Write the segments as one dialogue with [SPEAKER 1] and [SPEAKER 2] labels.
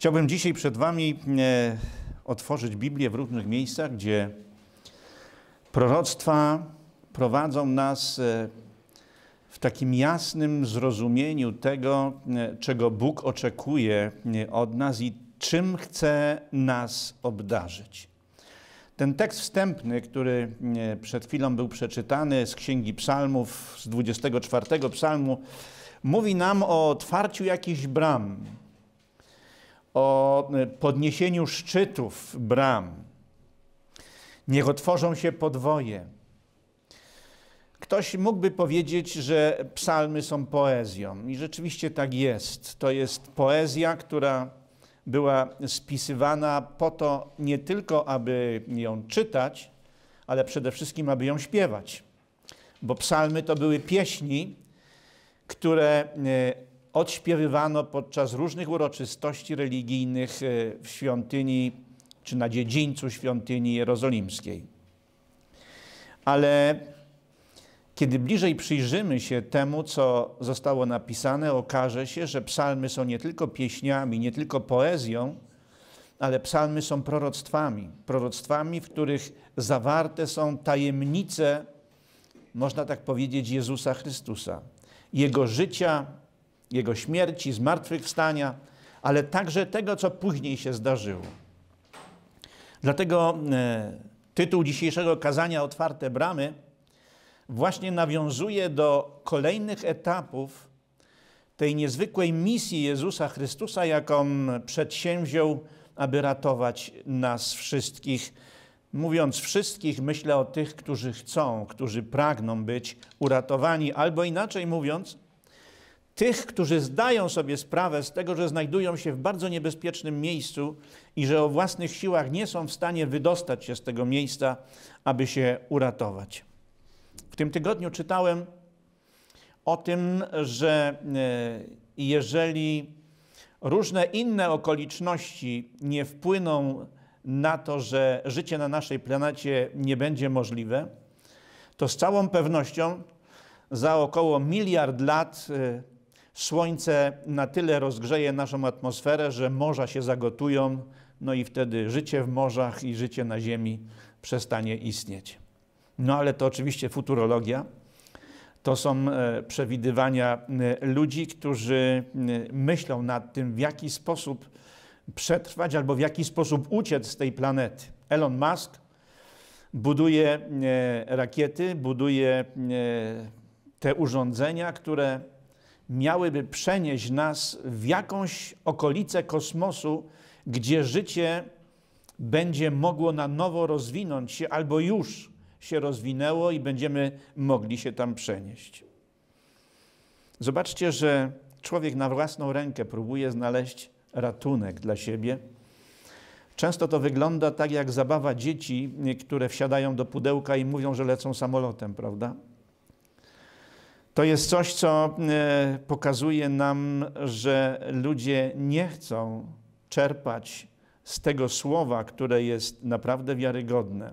[SPEAKER 1] Chciałbym dzisiaj przed Wami e, otworzyć Biblię w różnych miejscach, gdzie proroctwa prowadzą nas e, w takim jasnym zrozumieniu tego, e, czego Bóg oczekuje od nas i czym chce nas obdarzyć. Ten tekst wstępny, który przed chwilą był przeczytany z Księgi Psalmów, z 24 Psalmu, mówi nam o otwarciu jakichś bram, o y, podniesieniu szczytów bram. Niech otworzą się podwoje. Ktoś mógłby powiedzieć, że psalmy są poezją, i rzeczywiście tak jest. To jest poezja, która była spisywana po to nie tylko, aby ją czytać, ale przede wszystkim, aby ją śpiewać. Bo psalmy to były pieśni, które y, odśpiewywano podczas różnych uroczystości religijnych e, w świątyni czy na dziedzińcu świątyni jerozolimskiej. Ale kiedy bliżej przyjrzymy się temu, co zostało napisane, okaże się, że psalmy są nie tylko pieśniami, nie tylko poezją, ale psalmy są proroctwami. Proroctwami, w których zawarte są tajemnice, można tak powiedzieć, Jezusa Chrystusa, Jego życia, jego śmierci, zmartwychwstania, ale także tego, co później się zdarzyło. Dlatego e, tytuł dzisiejszego kazania Otwarte Bramy właśnie nawiązuje do kolejnych etapów tej niezwykłej misji Jezusa Chrystusa, jaką przedsięwziął, aby ratować nas wszystkich. Mówiąc wszystkich, myślę o tych, którzy chcą, którzy pragną być uratowani, albo inaczej mówiąc, tych, którzy zdają sobie sprawę z tego, że znajdują się w bardzo niebezpiecznym miejscu i że o własnych siłach nie są w stanie wydostać się z tego miejsca, aby się uratować. W tym tygodniu czytałem o tym, że e, jeżeli różne inne okoliczności nie wpłyną na to, że życie na naszej planecie nie będzie możliwe, to z całą pewnością za około miliard lat e, Słońce na tyle rozgrzeje naszą atmosferę, że morza się zagotują, no i wtedy życie w morzach i życie na Ziemi przestanie istnieć. No ale to oczywiście futurologia. To są e, przewidywania e, ludzi, którzy e, myślą nad tym, w jaki sposób przetrwać albo w jaki sposób uciec z tej planety. Elon Musk buduje rakiety, buduje te urządzenia, które miałyby przenieść nas w jakąś okolicę kosmosu, gdzie życie będzie mogło na nowo rozwinąć się albo już się rozwinęło i będziemy mogli się tam przenieść. Zobaczcie, że człowiek na własną rękę próbuje znaleźć ratunek dla siebie. Często to wygląda tak jak zabawa dzieci, które wsiadają do pudełka i mówią, że lecą samolotem, prawda? To jest coś, co e, pokazuje nam, że ludzie nie chcą czerpać z tego słowa, które jest naprawdę wiarygodne.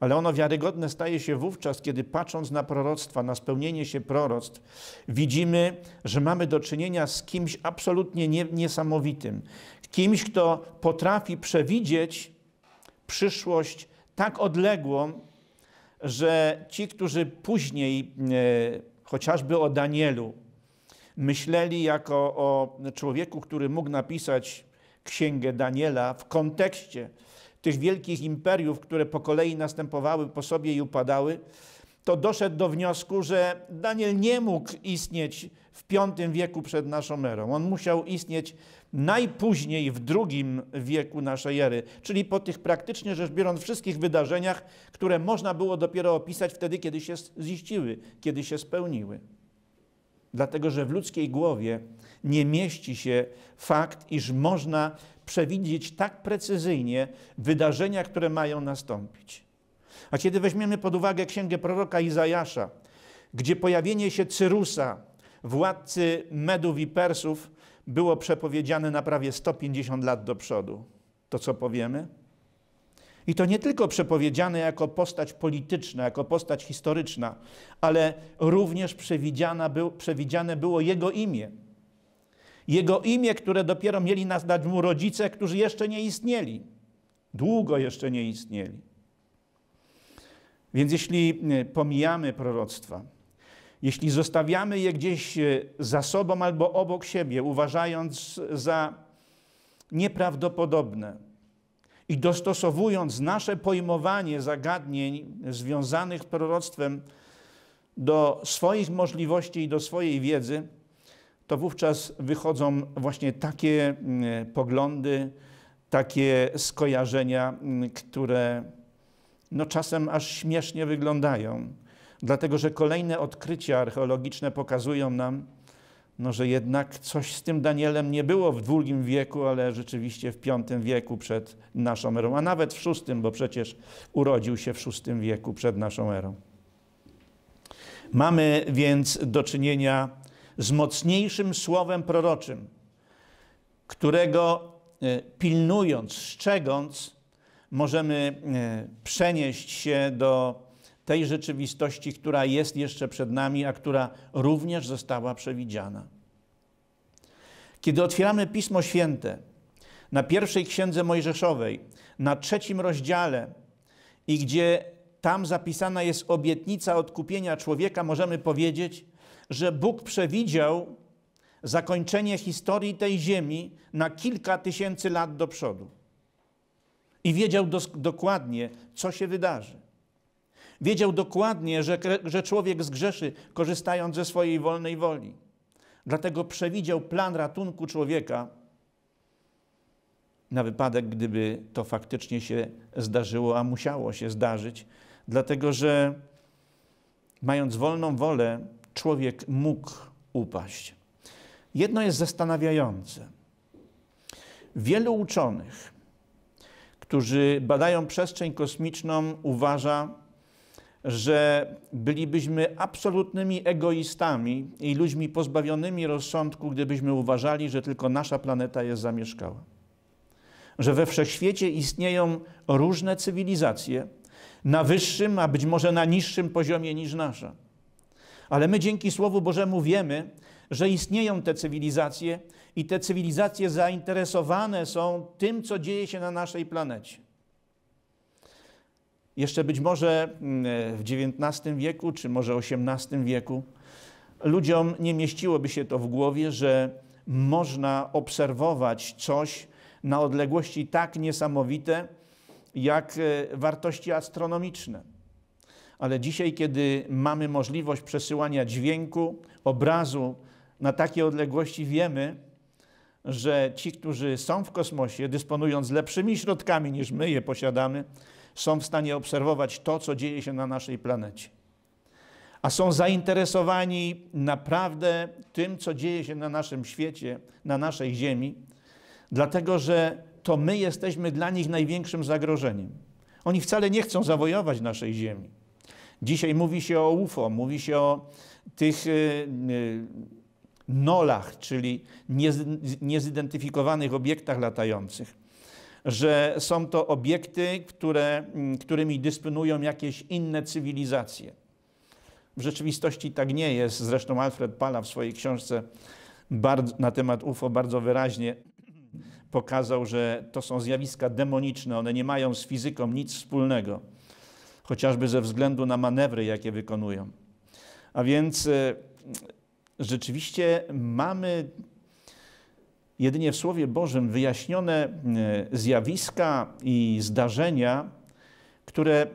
[SPEAKER 1] Ale ono wiarygodne staje się wówczas, kiedy patrząc na proroctwa, na spełnienie się proroctw, widzimy, że mamy do czynienia z kimś absolutnie nie, niesamowitym. Kimś, kto potrafi przewidzieć przyszłość tak odległą, że ci, którzy później, e, chociażby o Danielu, myśleli jako o człowieku, który mógł napisać księgę Daniela w kontekście tych wielkich imperiów, które po kolei następowały po sobie i upadały, to doszedł do wniosku, że Daniel nie mógł istnieć w V wieku przed naszą erą. On musiał istnieć najpóźniej w drugim wieku naszej ery, czyli po tych praktycznie rzecz biorąc wszystkich wydarzeniach, które można było dopiero opisać wtedy, kiedy się ziściły, kiedy się spełniły. Dlatego, że w ludzkiej głowie nie mieści się fakt, iż można przewidzieć tak precyzyjnie wydarzenia, które mają nastąpić. A kiedy weźmiemy pod uwagę księgę proroka Izajasza, gdzie pojawienie się Cyrusa, władcy Medów i Persów, było przepowiedziane na prawie 150 lat do przodu. To co powiemy? I to nie tylko przepowiedziane jako postać polityczna, jako postać historyczna, ale również przewidziane było jego imię. Jego imię, które dopiero mieli nazwać mu rodzice, którzy jeszcze nie istnieli. Długo jeszcze nie istnieli. Więc jeśli e, pomijamy proroctwa, jeśli zostawiamy je gdzieś e, za sobą albo obok siebie, uważając za nieprawdopodobne i dostosowując nasze pojmowanie zagadnień związanych z proroctwem do swoich możliwości i do swojej wiedzy, to wówczas wychodzą właśnie takie mm, poglądy, takie skojarzenia, mm, które no czasem aż śmiesznie wyglądają. Dlatego, że kolejne odkrycia archeologiczne pokazują nam, no, że jednak coś z tym Danielem nie było w II wieku, ale rzeczywiście w V wieku przed naszą erą, a nawet w VI, bo przecież urodził się w VI wieku przed naszą erą. Mamy więc do czynienia z mocniejszym słowem proroczym, którego e, pilnując, szczegąc, możemy e, przenieść się do tej rzeczywistości, która jest jeszcze przed nami, a która również została przewidziana. Kiedy otwieramy Pismo Święte na pierwszej księdze Mojżeszowej, na trzecim rozdziale i gdzie tam zapisana jest obietnica odkupienia człowieka, możemy powiedzieć, że Bóg przewidział zakończenie historii tej ziemi na kilka tysięcy lat do przodu. I wiedział dokładnie, co się wydarzy. Wiedział dokładnie, że, że człowiek zgrzeszy, korzystając ze swojej wolnej woli. Dlatego przewidział plan ratunku człowieka na wypadek, gdyby to faktycznie się zdarzyło, a musiało się zdarzyć, dlatego że mając wolną wolę, człowiek mógł upaść. Jedno jest zastanawiające. Wielu uczonych, którzy badają przestrzeń kosmiczną, uważa, że bylibyśmy absolutnymi egoistami i ludźmi pozbawionymi rozsądku, gdybyśmy uważali, że tylko nasza planeta jest zamieszkała. Że we wszechświecie istnieją różne cywilizacje na wyższym, a być może na niższym poziomie niż nasza. Ale my dzięki Słowu Bożemu wiemy, że istnieją te cywilizacje i te cywilizacje zainteresowane są tym, co dzieje się na naszej planecie. Jeszcze być może mm, w XIX wieku, czy może XVIII wieku, ludziom nie mieściłoby się to w głowie, że można obserwować coś na odległości tak niesamowite, jak e, wartości astronomiczne. Ale dzisiaj, kiedy mamy możliwość przesyłania dźwięku, obrazu na takie odległości, wiemy, że ci, którzy są w kosmosie, dysponując lepszymi środkami niż my je posiadamy, są w stanie obserwować to, co dzieje się na naszej planecie. A są zainteresowani naprawdę tym, co dzieje się na naszym świecie, na naszej Ziemi, dlatego że to my jesteśmy dla nich największym zagrożeniem. Oni wcale nie chcą zawojować naszej Ziemi. Dzisiaj mówi się o UFO, mówi się o tych y, y, nolach, czyli niezidentyfikowanych obiektach latających że są to obiekty, które, mm, którymi dysponują jakieś inne cywilizacje. W rzeczywistości tak nie jest. Zresztą Alfred Pala w swojej książce na temat UFO bardzo wyraźnie pokazał, że to są zjawiska demoniczne, one nie mają z fizyką nic wspólnego, chociażby ze względu na manewry, jakie wykonują. A więc e, rzeczywiście mamy jedynie w Słowie Bożym wyjaśnione e, zjawiska i zdarzenia, które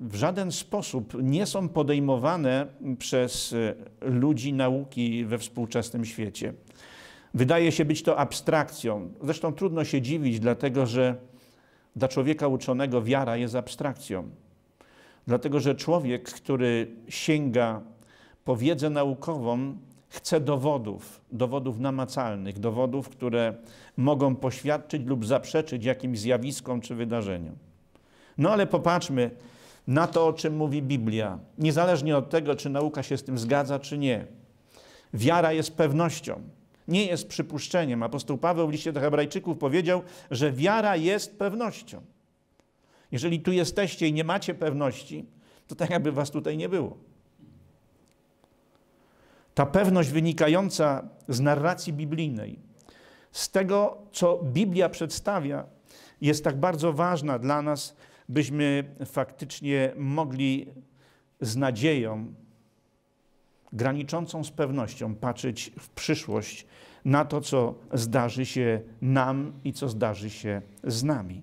[SPEAKER 1] w żaden sposób nie są podejmowane przez e, ludzi nauki we współczesnym świecie. Wydaje się być to abstrakcją. Zresztą trudno się dziwić, dlatego że dla człowieka uczonego wiara jest abstrakcją. Dlatego że człowiek, który sięga po wiedzę naukową, Chcę dowodów, dowodów namacalnych, dowodów, które mogą poświadczyć lub zaprzeczyć jakimś zjawiskom czy wydarzeniom. No ale popatrzmy na to, o czym mówi Biblia, niezależnie od tego, czy nauka się z tym zgadza, czy nie. Wiara jest pewnością, nie jest przypuszczeniem. Apostoł Paweł w liście do Hebrajczyków powiedział, że wiara jest pewnością. Jeżeli tu jesteście i nie macie pewności, to tak jakby was tutaj nie było. Ta pewność wynikająca z narracji biblijnej, z tego, co Biblia przedstawia, jest tak bardzo ważna dla nas, byśmy faktycznie mogli z nadzieją, graniczącą z pewnością, patrzeć w przyszłość na to, co zdarzy się nam i co zdarzy się z nami.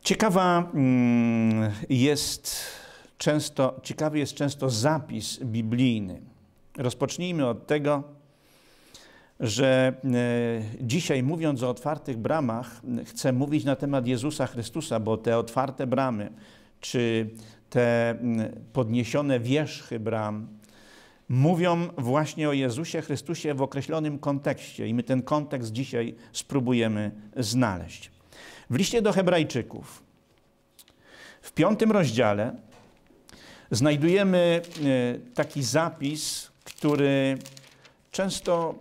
[SPEAKER 1] Ciekawa mm, jest często, ciekawy jest często zapis biblijny. Rozpocznijmy od tego, że e, dzisiaj mówiąc o otwartych bramach, chcę mówić na temat Jezusa Chrystusa, bo te otwarte bramy, czy te podniesione wierzchy bram, mówią właśnie o Jezusie Chrystusie w określonym kontekście i my ten kontekst dzisiaj spróbujemy znaleźć. W liście do Hebrajczyków, w piątym rozdziale, znajdujemy e, taki zapis, który często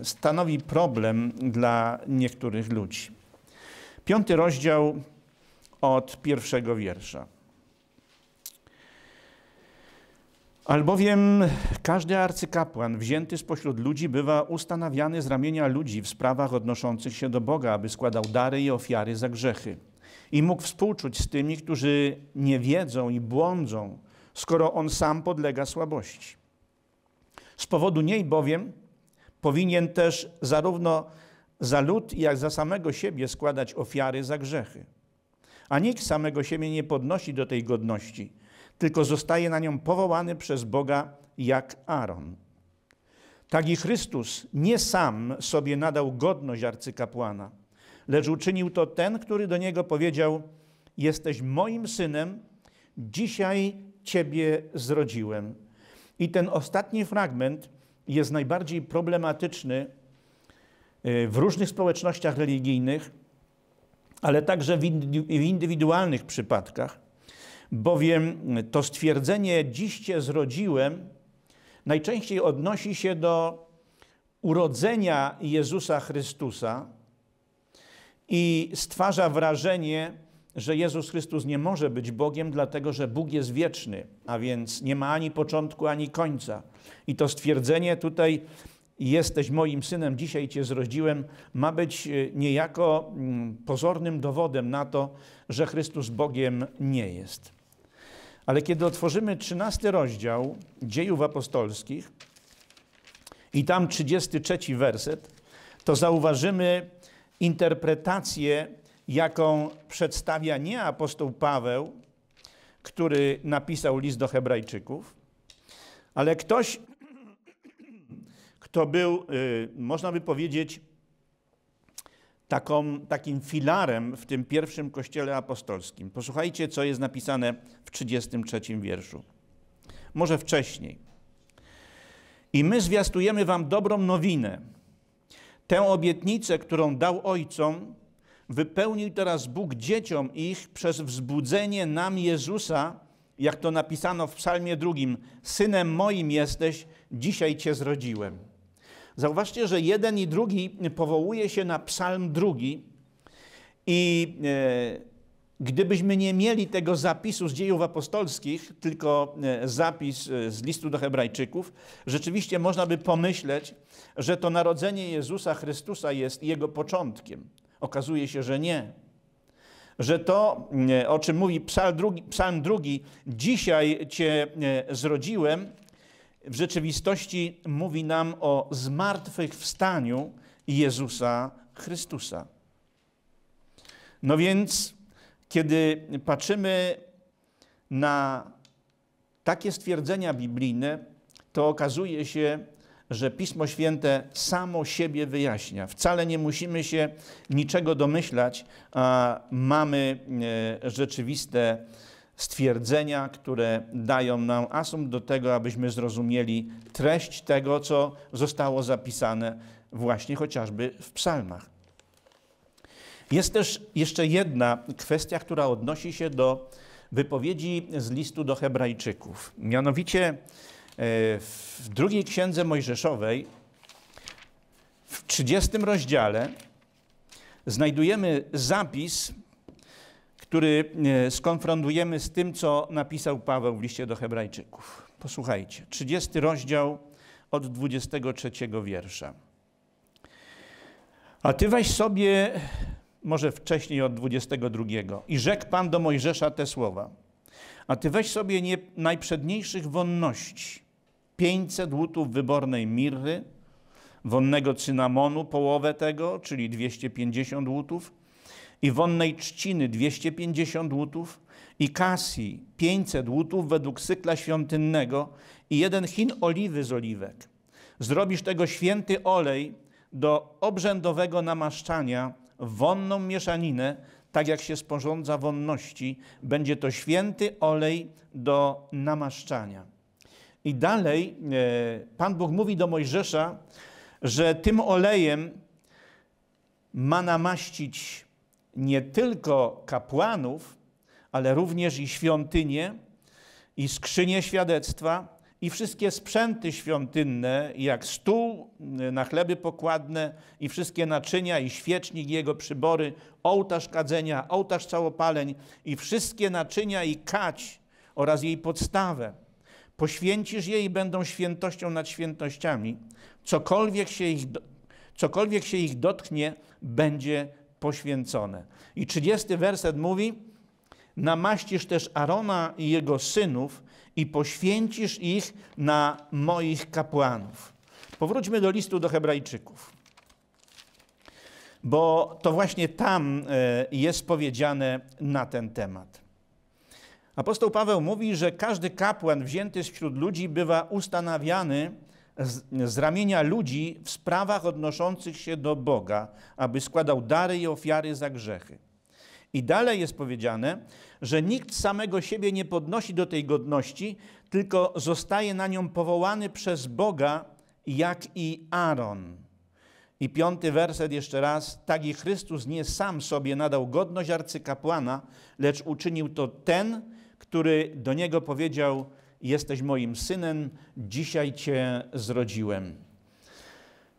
[SPEAKER 1] e, stanowi problem dla niektórych ludzi. Piąty rozdział od pierwszego wiersza. Albowiem każdy arcykapłan wzięty spośród ludzi bywa ustanawiany z ramienia ludzi w sprawach odnoszących się do Boga, aby składał dary i ofiary za grzechy. I mógł współczuć z tymi, którzy nie wiedzą i błądzą, skoro on sam podlega słabości. Z powodu niej bowiem powinien też zarówno za lud, jak za samego siebie składać ofiary za grzechy. A nikt samego siebie nie podnosi do tej godności, tylko zostaje na nią powołany przez Boga jak Aaron. Tak i Chrystus nie sam sobie nadał godność arcykapłana, lecz uczynił to ten, który do niego powiedział: Jesteś moim synem, dzisiaj Ciebie zrodziłem. I ten ostatni fragment jest najbardziej problematyczny e, w różnych społecznościach religijnych, ale także w indywidualnych przypadkach, bowiem to stwierdzenie dziś Cię zrodziłem najczęściej odnosi się do urodzenia Jezusa Chrystusa i stwarza wrażenie, że Jezus Chrystus nie może być Bogiem, dlatego że Bóg jest wieczny, a więc nie ma ani początku, ani końca. I to stwierdzenie tutaj jesteś moim synem, dzisiaj cię zrodziłem, ma być y, niejako mm, pozornym dowodem na to, że Chrystus Bogiem nie jest. Ale kiedy otworzymy 13 rozdział Dziejów Apostolskich i tam 33 werset, to zauważymy interpretację jaką przedstawia nie apostoł Paweł, który napisał list do Hebrajczyków, ale ktoś, kto był, y, można by powiedzieć, taką, takim filarem w tym pierwszym kościele apostolskim. Posłuchajcie, co jest napisane w 33 wierszu. Może wcześniej. I my zwiastujemy Wam dobrą nowinę, tę obietnicę, którą dał Ojcom, wypełnił teraz Bóg dzieciom ich przez wzbudzenie nam Jezusa, jak to napisano w Psalmie drugim: Synem moim jesteś, dzisiaj cię zrodziłem. Zauważcie, że jeden i drugi powołuje się na Psalm drugi i e, gdybyśmy nie mieli tego zapisu z dziejów apostolskich, tylko e, zapis e, z listu do Hebrajczyków, rzeczywiście można by pomyśleć, że to narodzenie Jezusa Chrystusa jest jego początkiem. Okazuje się, że nie. Że to, e, o czym mówi psalm drugi, psalm drugi dzisiaj Cię e, zrodziłem, w rzeczywistości mówi nam o zmartwychwstaniu Jezusa Chrystusa. No więc, kiedy patrzymy na takie stwierdzenia biblijne, to okazuje się, że Pismo Święte samo siebie wyjaśnia. Wcale nie musimy się niczego domyślać, a mamy e, rzeczywiste stwierdzenia, które dają nam asumpt do tego, abyśmy zrozumieli treść tego, co zostało zapisane właśnie chociażby w psalmach. Jest też jeszcze jedna kwestia, która odnosi się do wypowiedzi z listu do Hebrajczyków. Mianowicie w drugiej księdze Mojżeszowej, w 30 rozdziale, znajdujemy zapis, który e, skonfrontujemy z tym, co napisał Paweł w liście do Hebrajczyków. Posłuchajcie, 30 rozdział od 23 wiersza. A ty weź sobie, może wcześniej od 22, i rzekł Pan do Mojżesza te słowa. A ty weź sobie nie najprzedniejszych wonności, 500 łutów wybornej mirry, wonnego cynamonu połowę tego, czyli 250 łutów, i wonnej trzciny 250 łutów, i kasji 500 łutów według cykla świątynnego i jeden chin oliwy z oliwek. Zrobisz tego święty olej do obrzędowego namaszczania, wonną mieszaninę, tak jak się sporządza wonności. Będzie to święty olej do namaszczania. I dalej e, Pan Bóg mówi do Mojżesza, że tym olejem ma namaścić nie tylko kapłanów, ale również i świątynie, i skrzynie świadectwa, i wszystkie sprzęty świątynne, jak stół e, na chleby pokładne, i wszystkie naczynia, i świecznik, i jego przybory, ołtarz kadzenia, ołtarz całopaleń, i wszystkie naczynia i kać oraz jej podstawę Poświęcisz je i będą świętością nad świętościami. Cokolwiek się ich, cokolwiek się ich dotknie, będzie poświęcone. I 30 werset mówi: Namaścisz też Arona i jego synów i poświęcisz ich na moich kapłanów. Powróćmy do listu do Hebrajczyków. Bo to właśnie tam e, jest powiedziane na ten temat. Apostoł Paweł mówi, że każdy kapłan wzięty wśród ludzi bywa ustanawiany z, z, ramienia ludzi w sprawach odnoszących się do Boga, aby składał dary i ofiary za grzechy. I dalej jest powiedziane, że nikt samego siebie nie podnosi do tej godności, tylko zostaje na nią powołany przez Boga, jak i Aaron. I piąty werset jeszcze raz. Tak i Chrystus nie sam sobie nadał godność arcykapłana, lecz uczynił to ten, który do niego powiedział: Jesteś moim synem, dzisiaj cię zrodziłem.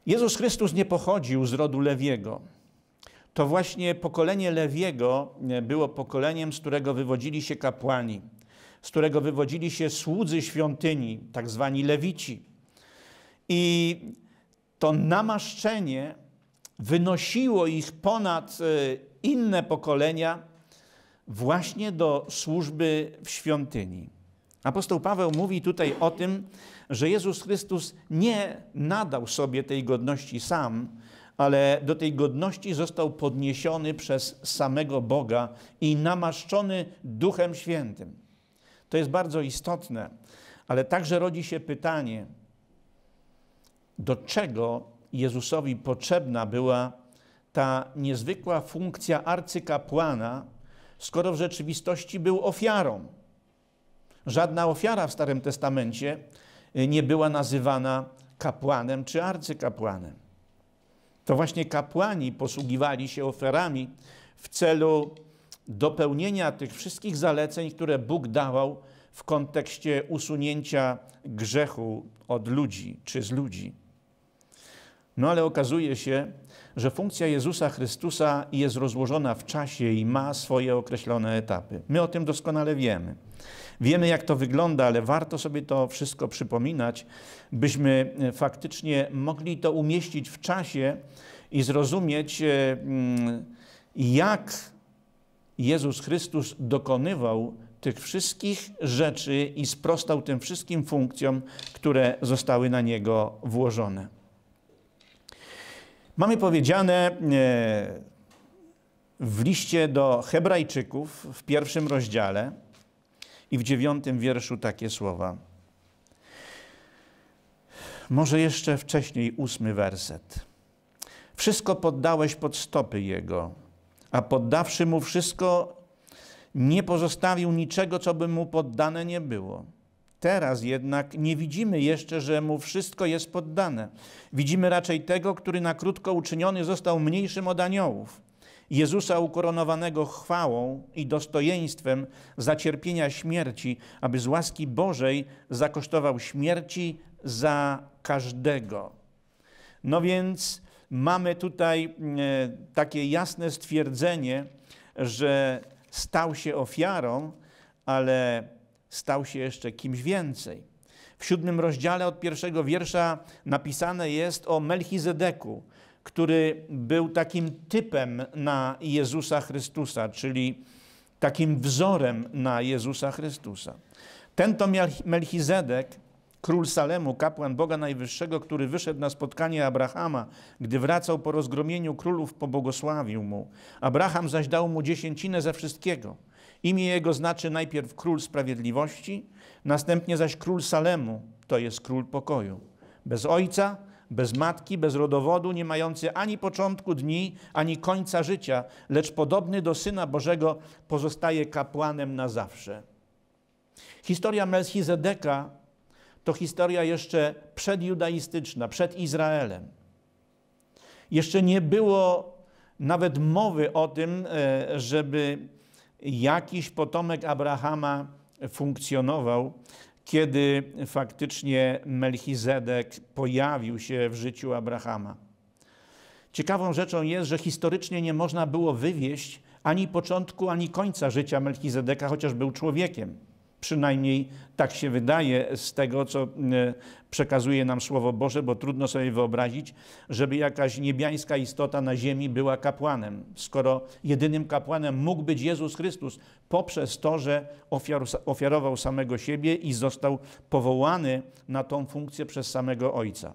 [SPEAKER 1] Jezus Chrystus nie pochodził z rodu Lewiego. To właśnie pokolenie Lewiego e, było pokoleniem, z którego wywodzili się kapłani, z którego wywodzili się słudzy świątyni, tak zwani Lewici. I to namaszczenie wynosiło ich ponad e, inne pokolenia właśnie do służby w świątyni. Apostoł Paweł mówi tutaj o tym, że Jezus Chrystus nie nadał sobie tej godności sam, ale do tej godności został podniesiony przez samego Boga i namaszczony Duchem Świętym. To jest bardzo istotne, ale także rodzi się pytanie, do czego Jezusowi potrzebna była ta niezwykła funkcja arcykapłana, skoro w rzeczywistości był ofiarą. Żadna ofiara w Starym Testamencie y, nie była nazywana kapłanem czy arcykapłanem. To właśnie kapłani posługiwali się ofiarami w celu dopełnienia tych wszystkich zaleceń, które Bóg dawał w kontekście usunięcia grzechu od ludzi czy z ludzi. No ale okazuje się, że funkcja Jezusa Chrystusa jest rozłożona w czasie i ma swoje określone etapy. My o tym doskonale wiemy. Wiemy, jak to wygląda, ale warto sobie to wszystko przypominać, byśmy e, faktycznie mogli to umieścić w czasie i zrozumieć, e, mm, jak Jezus Chrystus dokonywał tych wszystkich rzeczy i sprostał tym wszystkim funkcjom, które zostały na niego włożone. Mamy powiedziane e, w liście do Hebrajczyków w pierwszym rozdziale i w dziewiątym wierszu takie słowa. Może jeszcze wcześniej ósmy werset. Wszystko poddałeś pod stopy Jego, a poddawszy Mu wszystko, nie pozostawił niczego, co by Mu poddane nie było. Teraz jednak nie widzimy jeszcze, że mu wszystko jest poddane. Widzimy raczej tego, który na krótko uczyniony został mniejszym od aniołów. Jezusa ukoronowanego chwałą i dostojeństwem za cierpienia śmierci, aby z łaski Bożej zakosztował śmierci za każdego. No więc mamy tutaj mm, e, takie jasne stwierdzenie, że stał się ofiarą, ale stał się jeszcze kimś więcej. W siódmym rozdziale od pierwszego wiersza napisane jest o Melchizedeku, który był takim typem na Jezusa Chrystusa, czyli takim wzorem na Jezusa Chrystusa. Ten to Melchizedek, król Salemu, kapłan Boga Najwyższego, który wyszedł na spotkanie Abrahama, gdy wracał po rozgromieniu królów, pobłogosławił mu. Abraham zaś dał mu dziesięcinę ze wszystkiego – Imię jego znaczy najpierw król sprawiedliwości, następnie zaś król Salemu, to jest król pokoju. Bez ojca, bez matki, bez rodowodu, nie mający ani początku dni, ani końca życia, lecz podobny do Syna Bożego, pozostaje kapłanem na zawsze. Historia Melchizedeka to historia jeszcze przedjudaistyczna, przed Izraelem. Jeszcze nie było nawet mowy o tym, e, żeby jakiś potomek Abrahama funkcjonował, kiedy faktycznie Melchizedek pojawił się w życiu Abrahama. Ciekawą rzeczą jest, że historycznie nie można było wywieść ani początku, ani końca życia Melchizedeka, chociaż był człowiekiem. Przynajmniej tak się wydaje z tego, co e, przekazuje nam Słowo Boże, bo trudno sobie wyobrazić, żeby jakaś niebiańska istota na ziemi była kapłanem, skoro jedynym kapłanem mógł być Jezus Chrystus poprzez to, że ofiarował samego siebie i został powołany na tą funkcję przez samego Ojca.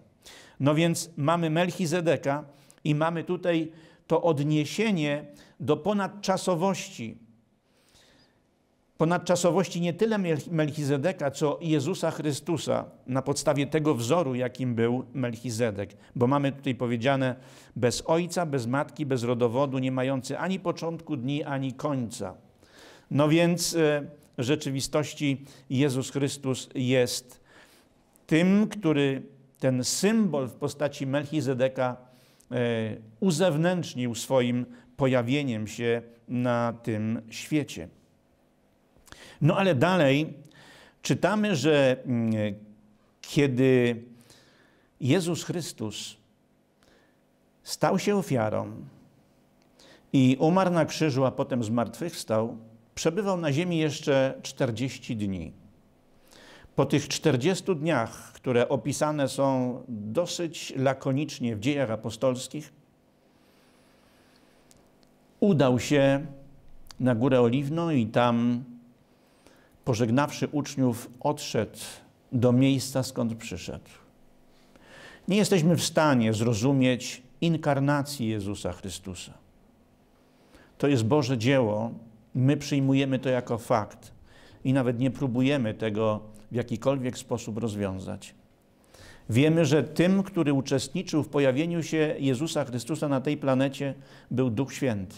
[SPEAKER 1] No więc mamy Melchizedeka i mamy tutaj to odniesienie do ponadczasowości, ponadczasowości nie tyle Melchizedeka, co Jezusa Chrystusa na podstawie tego wzoru, jakim był Melchizedek. Bo mamy tutaj powiedziane bez ojca, bez matki, bez rodowodu, nie mający ani początku dni, ani końca. No więc e, w rzeczywistości Jezus Chrystus jest tym, który ten symbol w postaci Melchizedeka e, uzewnętrznił swoim pojawieniem się na tym świecie. No ale dalej czytamy, że mm, kiedy Jezus Chrystus stał się ofiarą i umarł na krzyżu, a potem zmartwychwstał, przebywał na ziemi jeszcze 40 dni. Po tych 40 dniach, które opisane są dosyć lakonicznie w dziejach apostolskich, udał się na Górę Oliwną i tam pożegnawszy uczniów, odszedł do miejsca, skąd przyszedł. Nie jesteśmy w stanie zrozumieć inkarnacji Jezusa Chrystusa. To jest Boże dzieło, my przyjmujemy to jako fakt i nawet nie próbujemy tego w jakikolwiek sposób rozwiązać. Wiemy, że tym, który uczestniczył w pojawieniu się Jezusa Chrystusa na tej planecie, był Duch Święty.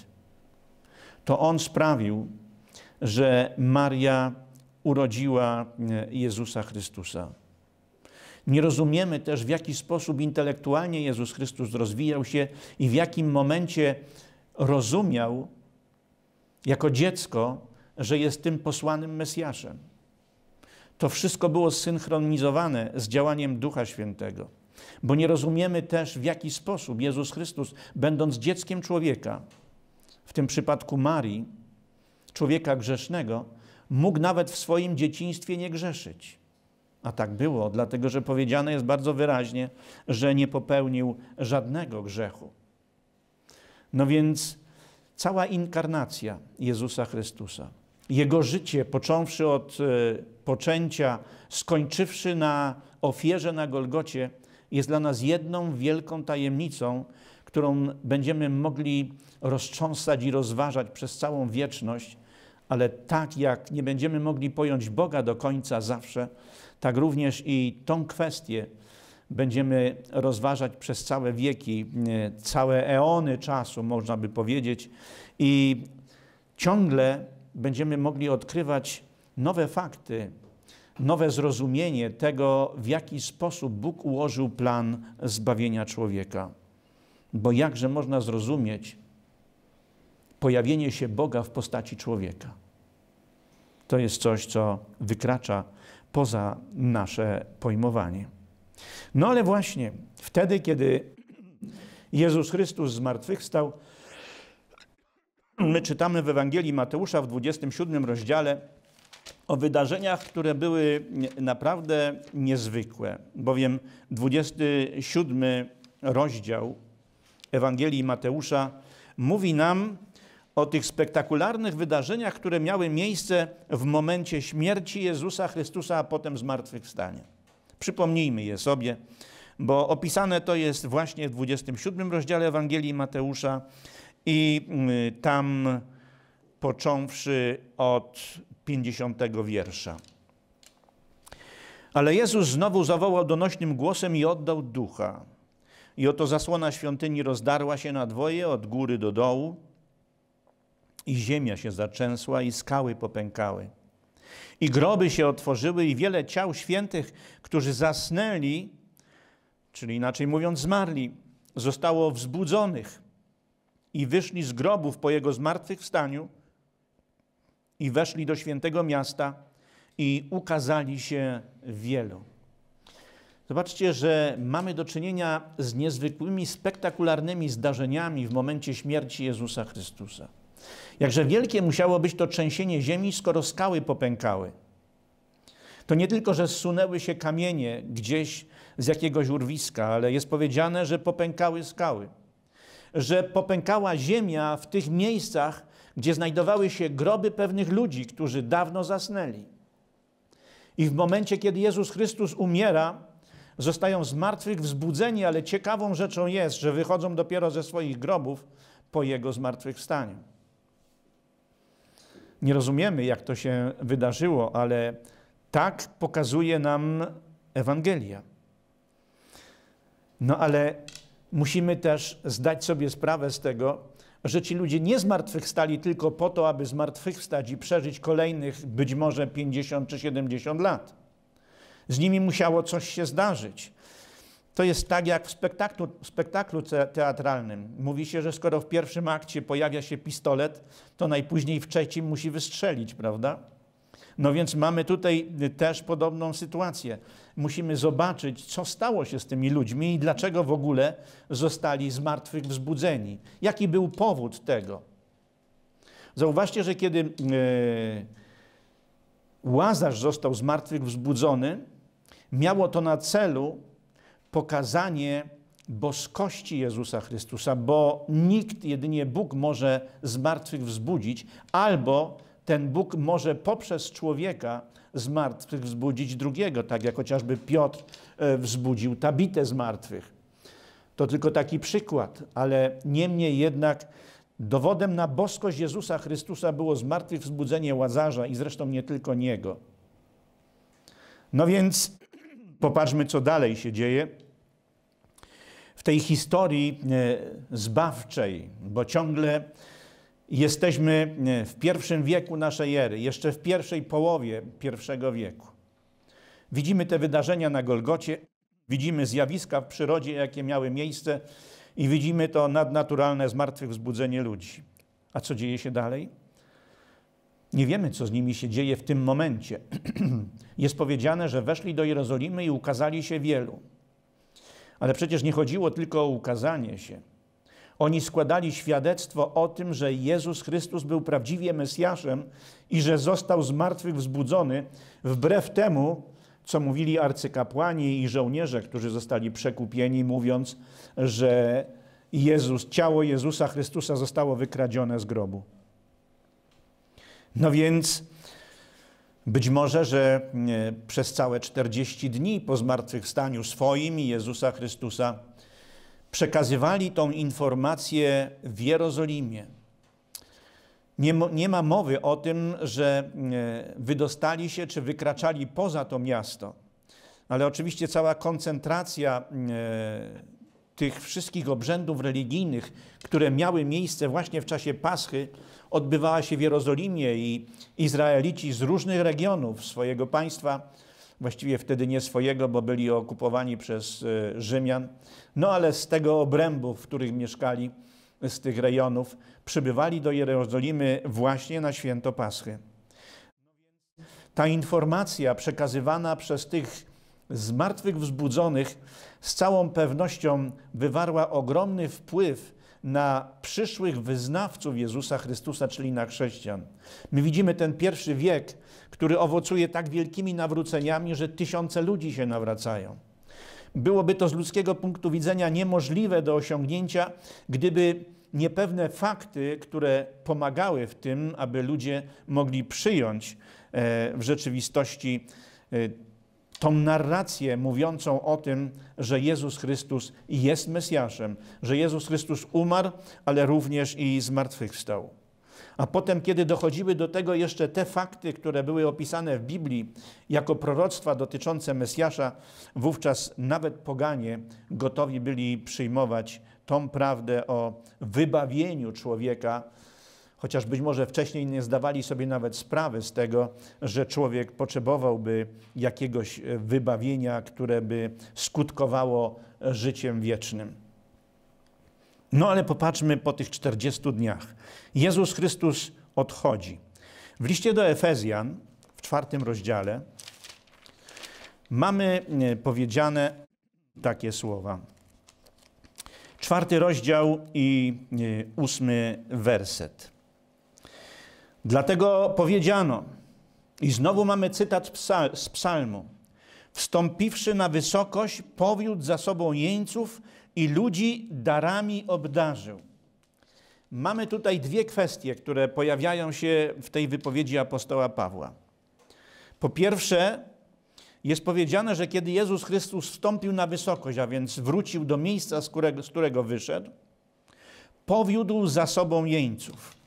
[SPEAKER 1] To On sprawił, że Maria urodziła e, Jezusa Chrystusa. Nie rozumiemy też, w jaki sposób intelektualnie Jezus Chrystus rozwijał się i w jakim momencie rozumiał jako dziecko, że jest tym posłanym Mesjaszem. To wszystko było zsynchronizowane z działaniem Ducha Świętego, bo nie rozumiemy też, w jaki sposób Jezus Chrystus, będąc dzieckiem człowieka, w tym przypadku Marii, człowieka grzesznego, mógł nawet w swoim dzieciństwie nie grzeszyć. A tak było, dlatego że powiedziane jest bardzo wyraźnie, że nie popełnił żadnego grzechu. No więc cała inkarnacja Jezusa Chrystusa, jego życie, począwszy od e, poczęcia, skończywszy na ofierze na Golgocie, jest dla nas jedną wielką tajemnicą, którą będziemy mogli roztrząsać i rozważać przez całą wieczność ale tak jak nie będziemy mogli pojąć Boga do końca zawsze, tak również i tą kwestię będziemy rozważać przez całe wieki, e, całe eony czasu, można by powiedzieć, i ciągle będziemy mogli odkrywać nowe fakty, nowe zrozumienie tego, w jaki sposób Bóg ułożył plan zbawienia człowieka. Bo jakże można zrozumieć pojawienie się Boga w postaci człowieka? to jest coś, co wykracza poza nasze pojmowanie. No ale właśnie wtedy, kiedy Jezus Chrystus zmartwychwstał, my czytamy w Ewangelii Mateusza w 27 rozdziale o wydarzeniach, które były naprawdę niezwykłe, bowiem 27 rozdział Ewangelii Mateusza mówi nam o tych spektakularnych wydarzeniach, które miały miejsce w momencie śmierci Jezusa Chrystusa, a potem zmartwychwstania. Przypomnijmy je sobie, bo opisane to jest właśnie w 27 rozdziale Ewangelii Mateusza i mm, tam począwszy od 50 wiersza. Ale Jezus znowu zawołał donośnym głosem i oddał ducha. I oto zasłona świątyni rozdarła się na dwoje od góry do dołu i ziemia się zaczęsła, i skały popękały. I groby się otworzyły, i wiele ciał świętych, którzy zasnęli, czyli inaczej mówiąc, zmarli, zostało wzbudzonych i wyszli z grobów po jego zmartwychwstaniu i weszli do świętego miasta i ukazali się wielu. Zobaczcie, że mamy do czynienia z niezwykłymi, spektakularnymi zdarzeniami w momencie śmierci Jezusa Chrystusa. Jakże wielkie musiało być to trzęsienie ziemi, skoro skały popękały. To nie tylko, że zsunęły się kamienie gdzieś z jakiegoś urwiska, ale jest powiedziane, że popękały skały. Że popękała ziemia w tych miejscach, gdzie znajdowały się groby pewnych ludzi, którzy dawno zasnęli. I w momencie, kiedy Jezus Chrystus umiera, zostają z martwych wzbudzeni, ale ciekawą rzeczą jest, że wychodzą dopiero ze swoich grobów po Jego zmartwychwstaniu nie rozumiemy, jak to się wydarzyło, ale tak pokazuje nam Ewangelia. No ale musimy też zdać sobie sprawę z tego, że ci ludzie nie zmartwychwstali tylko po to, aby zmartwychwstać i przeżyć kolejnych być może 50 czy 70 lat. Z nimi musiało coś się zdarzyć. To jest tak jak w spektaklu, spektaklu teatralnym. Mówi się, że skoro w pierwszym akcie pojawia się pistolet, to najpóźniej w trzecim musi wystrzelić, prawda? No więc mamy tutaj y, też podobną sytuację. Musimy zobaczyć, co stało się z tymi ludźmi i dlaczego w ogóle zostali z martwych wzbudzeni. Jaki był powód tego? Zauważcie, że kiedy yy, Łazarz został z martwych wzbudzony, miało to na celu pokazanie boskości Jezusa Chrystusa, bo nikt, jedynie Bóg może zmartwychwzbudzić, albo ten Bóg może poprzez człowieka zmartwychwzbudzić drugiego, tak jak chociażby Piotr e, wzbudził Tabitę z martwych. To tylko taki przykład, ale niemniej jednak dowodem na boskość Jezusa Chrystusa było zmartwychwzbudzenie Łazarza i zresztą nie tylko Niego. No więc Popatrzmy, co dalej się dzieje w tej historii e, zbawczej, bo ciągle jesteśmy e, w pierwszym wieku naszej ery, jeszcze w pierwszej połowie pierwszego wieku. Widzimy te wydarzenia na Golgocie, widzimy zjawiska w przyrodzie, jakie miały miejsce i widzimy to nadnaturalne zmartwychwzbudzenie ludzi. A co dzieje się dalej? Nie wiemy, co z nimi się dzieje w tym momencie. Jest powiedziane, że weszli do Jerozolimy i ukazali się wielu. Ale przecież nie chodziło tylko o ukazanie się. Oni składali świadectwo o tym, że Jezus Chrystus był prawdziwie Mesjaszem i że został z martwych wzbudzony, wbrew temu, co mówili arcykapłani i żołnierze, którzy zostali przekupieni, mówiąc, że Jezus, ciało Jezusa Chrystusa zostało wykradzione z grobu. No więc być może, że e, przez całe 40 dni po zmartwychwstaniu swoim i Jezusa Chrystusa przekazywali tą informację w Jerozolimie. Nie, nie, ma mowy o tym, że e, wydostali się czy wykraczali poza to miasto. Ale oczywiście cała koncentracja e, tych wszystkich obrzędów religijnych, które miały miejsce właśnie w czasie Paschy, odbywała się w Jerozolimie i Izraelici z różnych regionów swojego państwa, właściwie wtedy nie swojego, bo byli okupowani przez e, Rzymian, no ale z tego obrębu, w których mieszkali, z tych rejonów, przybywali do Jerozolimy właśnie na święto Paschy. Ta informacja przekazywana przez tych zmartwychwzbudzonych z całą pewnością wywarła ogromny wpływ na przyszłych wyznawców Jezusa Chrystusa, czyli na chrześcijan. My widzimy ten pierwszy wiek, który owocuje tak wielkimi nawróceniami, że tysiące ludzi się nawracają. Byłoby to z ludzkiego punktu widzenia niemożliwe do osiągnięcia, gdyby niepewne fakty, które pomagały w tym, aby ludzie mogli przyjąć e, w rzeczywistości e, tą narrację mówiącą o tym, że Jezus Chrystus jest Mesjaszem, że Jezus Chrystus umarł, ale również i zmartwychwstał. A potem, kiedy dochodziły do tego jeszcze te fakty, które były opisane w Biblii jako proroctwa dotyczące Mesjasza, wówczas nawet poganie gotowi byli przyjmować tą prawdę o wybawieniu człowieka chociaż być może wcześniej nie zdawali sobie nawet sprawy z tego, że człowiek potrzebowałby jakiegoś e, wybawienia, które by skutkowało e, życiem wiecznym. No ale popatrzmy po tych 40 dniach. Jezus Chrystus odchodzi. W liście do Efezjan, w czwartym rozdziale, mamy e, powiedziane takie słowa. Czwarty rozdział i ósmy werset. Dlatego powiedziano, i znowu mamy cytat z psalmu. Wstąpiwszy na wysokość, powiódł za sobą jeńców i ludzi darami obdarzył. Mamy tutaj dwie kwestie, które pojawiają się w tej wypowiedzi apostoła Pawła. Po pierwsze, jest powiedziane, że kiedy Jezus Chrystus wstąpił na wysokość, a więc wrócił do miejsca, z którego, z którego wyszedł, powiódł za sobą jeńców.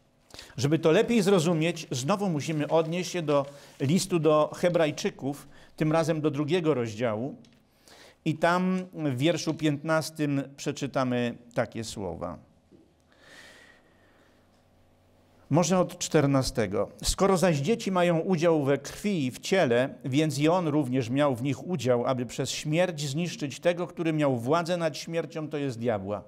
[SPEAKER 1] Żeby to lepiej zrozumieć, znowu musimy odnieść się do listu do Hebrajczyków, tym razem do drugiego rozdziału. I tam w wierszu 15 przeczytamy takie słowa. Może od 14. Skoro zaś dzieci mają udział we krwi i w ciele, więc i on również miał w nich udział, aby przez śmierć zniszczyć tego, który miał władzę nad śmiercią, to jest diabła.